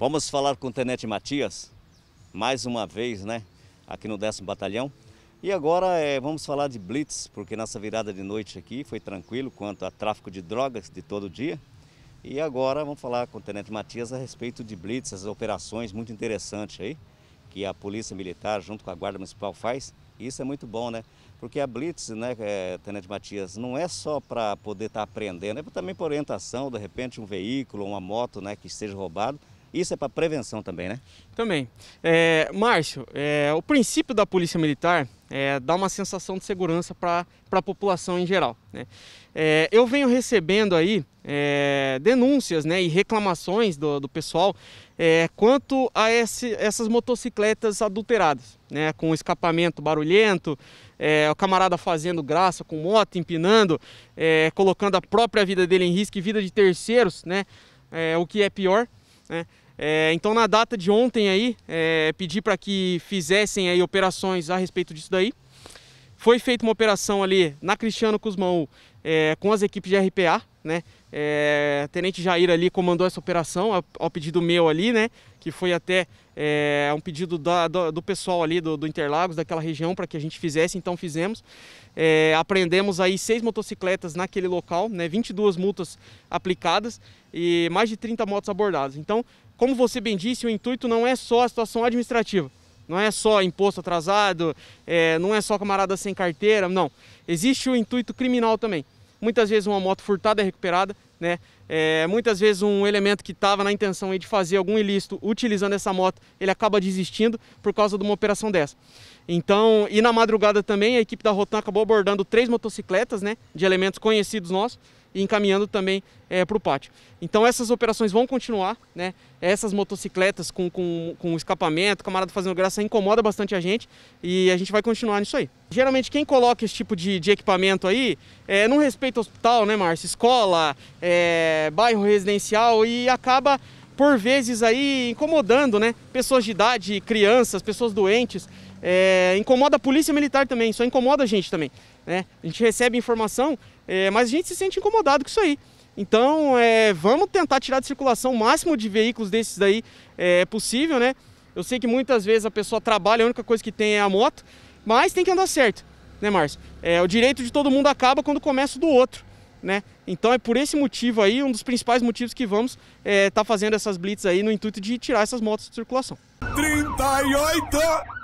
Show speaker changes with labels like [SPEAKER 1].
[SPEAKER 1] Vamos falar com o Tenente Matias, mais uma vez, né? Aqui no 10 Batalhão. E agora é, vamos falar de blitz, porque nessa virada de noite aqui foi tranquilo quanto a tráfico de drogas de todo dia. E agora vamos falar com o Tenente Matias a respeito de blitz, as operações muito interessantes aí, que a Polícia Militar junto com a Guarda Municipal faz. E isso é muito bom, né? Porque a blitz, né, eh, Tenente Matias, não é só para poder estar tá aprendendo, é também por orientação, de repente um veículo, uma moto, né, que esteja roubado isso é para prevenção também, né?
[SPEAKER 2] Também. É, Márcio, é, o princípio da Polícia Militar é dar uma sensação de segurança para a população em geral. Né? É, eu venho recebendo aí é, denúncias né, e reclamações do, do pessoal é, quanto a esse, essas motocicletas adulteradas, né, com escapamento barulhento, é, o camarada fazendo graça com moto, empinando, colocando a própria vida dele em risco e vida de terceiros, né, o que é pior. Né? É, então na data de ontem aí, é, pedi para que fizessem aí operações a respeito disso daí. Foi feita uma operação ali na Cristiano Cusmão é, com as equipes de RPA, né? É, Tenente Jair ali comandou essa operação ao, ao pedido meu ali, né? Que foi até é, um pedido da, do, do, pessoal ali do, do Interlagos, daquela região, para que a gente fizesse, então fizemos. É, aprendemos aí seis motocicletas naquele local, né? 22 multas aplicadas e mais de 30 motos abordadas. Então, como você bem disse, o intuito não é só a situação administrativa, não é só imposto atrasado, é, não é só camarada sem carteira, não. Existe o intuito criminal também. Muitas vezes uma moto furtada é recuperada, né? É, muitas vezes um elemento que estava na intenção de fazer algum ilícito utilizando essa moto, ele acaba desistindo por causa de uma operação dessa. Então, e na madrugada também, a equipe da Rotan acabou abordando três motocicletas, né? De elementos conhecidos nossos e encaminhando também é, eh, para o pátio. Então essas operações vão continuar, né? Essas motocicletas com, com, com escapamento, camarada fazendo graça, incomoda bastante a gente e a gente vai continuar nisso aí. Geralmente quem coloca esse tipo de, de equipamento aí é, não respeita hospital, né, Márcio? Escola, é, bairro residencial e acaba por vezes aí incomodando, né? Pessoas de idade, crianças, pessoas doentes. É, incomoda a polícia militar também, só incomoda a gente também. Né? A gente recebe informação, é, mas a gente se sente incomodado com isso aí. Então, é, vamos tentar tirar de circulação o máximo de veículos desses daí é, é, possível, né? Eu sei que muitas vezes a pessoa trabalha, a única coisa que tem é a moto, mas tem que andar certo, né, Márcio? É, o direito de todo mundo acaba quando começa do outro, né? Então é por esse motivo aí, um dos principais motivos que vamos estar é, tá fazendo essas blitz aí no intuito de tirar essas motos de circulação. 38!